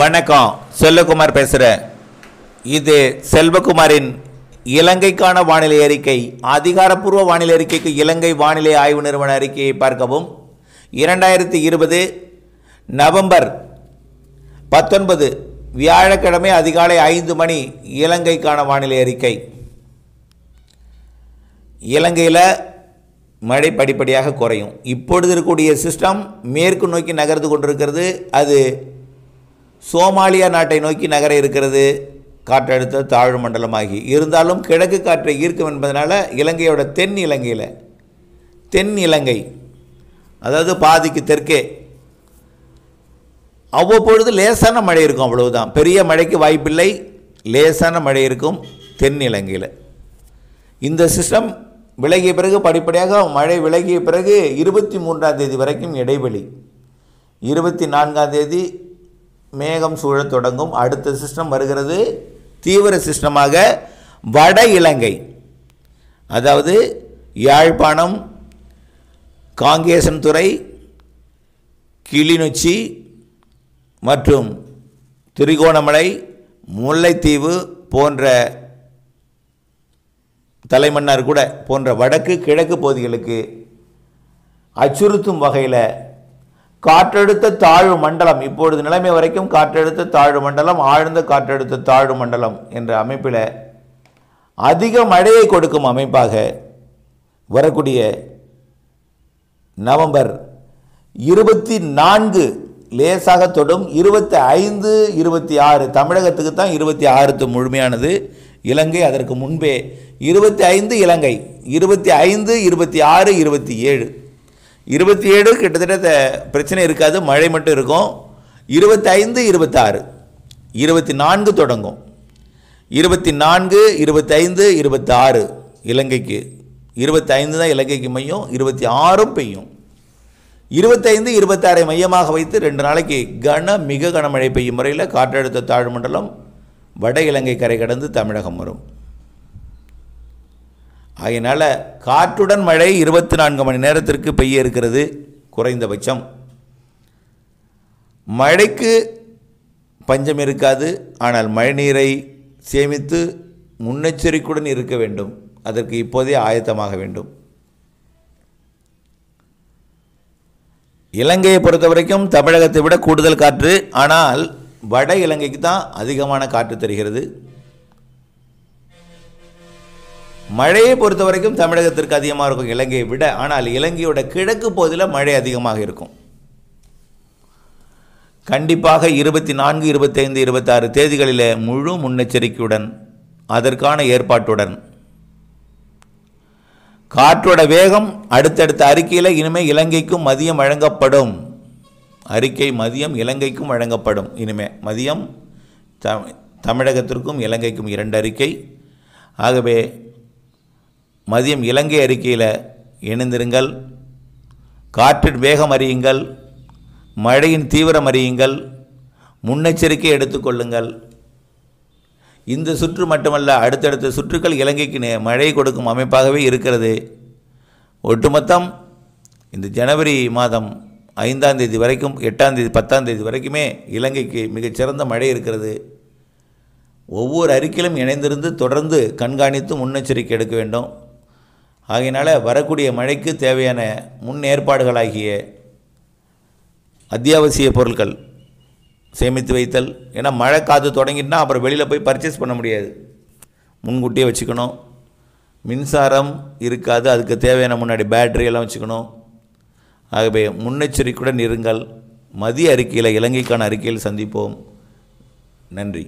வணக்கம் செல்வகுமார் பேசுகிறேன் இது செல்வகுமாரின் இலங்கைக்கான வானிலை அறிக்கை அதிகாரப்பூர்வ வானிலை அறிக்கைக்கு இலங்கை வானிலை ஆய்வு நிறுவன அறிக்கையை பார்க்கவும் இரண்டாயிரத்தி இருபது நவம்பர் பத்தொன்பது வியாழக்கிழமை அதிகாலை ஐந்து மணி இலங்கைக்கான வானிலை அறிக்கை இலங்கையில் மழை படிப்படியாக குறையும் இப்பொழுது இருக்கக்கூடிய சிஸ்டம் மேற்கு நோக்கி நகர்ந்து கொண்டிருக்கிறது அது சோமாலியா நாட்டை நோக்கி நகர இருக்கிறது காற்றழுத்த தாழ்வு மண்டலமாகி இருந்தாலும் கிழக்கு காற்றை ஈர்க்கும் என்பதனால் இலங்கையோட தென் இலங்கையில் தென் இலங்கை அதாவது பாதிக்கு தெற்கே அவ்வப்பொழுது லேசான மழை இருக்கும் அவ்வளவுதான் பெரிய மழைக்கு வாய்ப்பில்லை லேசான மழை இருக்கும் தென் இலங்கையில் இந்த சிஸ்டம் விலகிய பிறகு படிப்படியாக மழை விலகிய பிறகு இருபத்தி மூன்றாம் தேதி வரைக்கும் இடைவெளி இருபத்தி நான்காம் தேதி மேகம் சூழத் தொடங்கும் அடுத்த சிஸ்டம் வருகிறது தீவிர சிஸ்டமாக வட இலங்கை அதாவது யாழ்ப்பாணம் காங்கேசன்துறை கிளிநொச்சி மற்றும் திரிகோணமலை முல்லைத்தீவு போன்ற தலைமன்னார் கூட போன்ற வடக்கு கிழக்கு பகுதிகளுக்கு அச்சுறுத்தும் வகையில் காற்றழுத்த தாழ்வு மண்டலம் இப்பொழுது நிலைமை வரைக்கும் காற்றழுத்த தாழ்வு மண்டலம் ஆழ்ந்த காற்றழுத்த தாழ்வு மண்டலம் என்ற அமைப்பில் அதிக மழையை கொடுக்கும் அமைப்பாக வரக்கூடிய நவம்பர் இருபத்தி நான்கு லேசாக தொடும் இருபத்தி ஐந்து இருபத்தி ஆறு தமிழகத்துக்கு தான் இருபத்தி ஆறுத்து முழுமையானது இலங்கை அதற்கு முன்பே இருபத்தி ஐந்து இலங்கை இருபத்தி ஐந்து இருபத்தி ஆறு இருபத்தி ஏழு இருபத்தி ஏழு கிட்டத்தட்ட பிரச்சனை இருக்காது மழை மட்டும் இருக்கும் இருபத்தைந்து இருபத்தாறு இருபத்தி நான்கு தொடங்கும் இருபத்தி நான்கு இருபத்தைந்து இருபத்தாறு இலங்கைக்கு இருபத்தைந்து தான் இலங்கைக்கு மையம் இருபத்தி ஆறும் பெய்யும் இருபத்தைந்து இருபத்தாறை மையமாக வைத்து ரெண்டு நாளைக்கு கன மிக கனமழை பெய்யும் முறையில் காற்றழுத்த தாழ்வு மண்டலம் வட இலங்கை கரை கடந்து தமிழகம் வரும் ஆகையினால் காற்றுடன் மழை இருபத்தி நான்கு மணி நேரத்திற்கு பெய்ய இருக்கிறது குறைந்தபட்சம் மழைக்கு பஞ்சம் இருக்காது ஆனால் மழைநீரை சேமித்து முன்னெச்சரிக்கையுடன் இருக்க வேண்டும் அதற்கு இப்போதே ஆயத்தமாக வேண்டும் இலங்கையை பொறுத்த வரைக்கும் தமிழகத்தை விட கூடுதல் காற்று ஆனால் வட இலங்கைக்கு தான் அதிகமான காற்று தருகிறது மழையை பொறுத்த வரைக்கும் தமிழகத்திற்கு அதிகமாக இருக்கும் இலங்கையை விட ஆனால் இலங்கையோட கிழக்கு பகுதியில் மழை அதிகமாக இருக்கும் கண்டிப்பாக இருபத்தி நான்கு இருபத்தைந்து இருபத்தாறு தேதிகளில் முழு முன்னெச்சரிக்கையுடன் அதற்கான ஏற்பாட்டுடன் காற்றோட வேகம் அடுத்தடுத்த அறிக்கையில் இனிமேல் இலங்கைக்கும் மதியம் வழங்கப்படும் அறிக்கை மதியம் இலங்கைக்கும் வழங்கப்படும் இனிமே மதியம் தமிழகத்திற்கும் இலங்கைக்கும் இரண்டு அறிக்கை ஆகவே மதியம் இலங்கை அறிக்கையில் இணைந்திருங்கள் காற்றின் வேகம் அறியுங்கள் மழையின் தீவிரம் அறியுங்கள் முன்னெச்சரிக்கை எடுத்துக்கொள்ளுங்கள் இந்த சுற்று மட்டுமல்ல அடுத்தடுத்த சுற்றுக்கள் இலங்கைக்கு மழை கொடுக்கும் அமைப்பாகவே இருக்கிறது ஒட்டுமொத்தம் இந்த ஜனவரி மாதம் ஐந்தாம் தேதி வரைக்கும் எட்டாம் தேதி பத்தாம் தேதி வரைக்குமே இலங்கைக்கு மிகச்சிறந்த மழை இருக்கிறது ஒவ்வொரு அறிக்கையிலும் இணைந்திருந்து தொடர்ந்து கண்காணித்து முன்னெச்சரிக்கை எடுக்க வேண்டும் ஆகையினால் வரக்கூடிய மழைக்கு தேவையான முன்னேற்பாடுகளாகிய அத்தியாவசிய பொருட்கள் சேமித்து வைத்தல் ஏன்னா மழை காற்று தொடங்கிட்டுனா அப்புறம் வெளியில் போய் பர்ச்சேஸ் பண்ண முடியாது முன்கூட்டியே வச்சுக்கணும் மின்சாரம் இருக்காது அதுக்கு தேவையான முன்னாடி பேட்ரி எல்லாம் வச்சுக்கணும் ஆகவே முன்னெச்சரிக்கையுடன் இருங்கள் மதிய அறிக்கையில் இலங்கைக்கான அறிக்கையில் சந்திப்போம் நன்றி